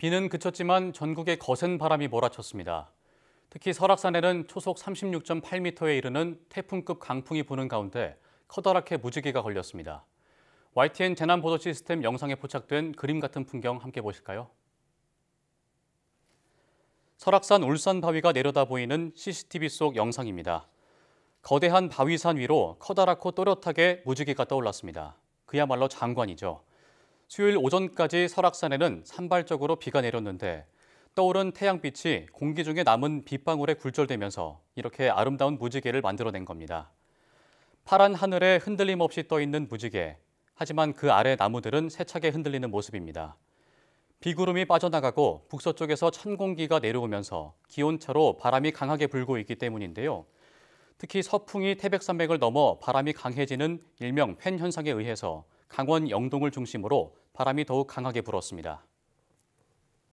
비는 그쳤지만 전국에 거센 바람이 몰아쳤습니다. 특히 설악산에는 초속 36.8m에 이르는 태풍급 강풍이 부는 가운데 커다랗게 무지개가 걸렸습니다. YTN 재난보도 시스템 영상에 포착된 그림 같은 풍경 함께 보실까요? 설악산 울산 바위가 내려다 보이는 CCTV 속 영상입니다. 거대한 바위산 위로 커다랗고 또렷하게 무지개가 떠올랐습니다. 그야말로 장관이죠. 수요일 오전까지 설악산에는 산발적으로 비가 내렸는데 떠오른 태양빛이 공기 중에 남은 빗방울에 굴절되면서 이렇게 아름다운 무지개를 만들어낸 겁니다. 파란 하늘에 흔들림 없이 떠 있는 무지개. 하지만 그 아래 나무들은 세차게 흔들리는 모습입니다. 비구름이 빠져나가고 북서쪽에서 찬 공기가 내려오면서 기온차로 바람이 강하게 불고 있기 때문인데요. 특히 서풍이 태백산맥을 넘어 바람이 강해지는 일명 팬 현상에 의해서 강원 영동을 중심으로 바람이 더욱 강하게 불었습니다.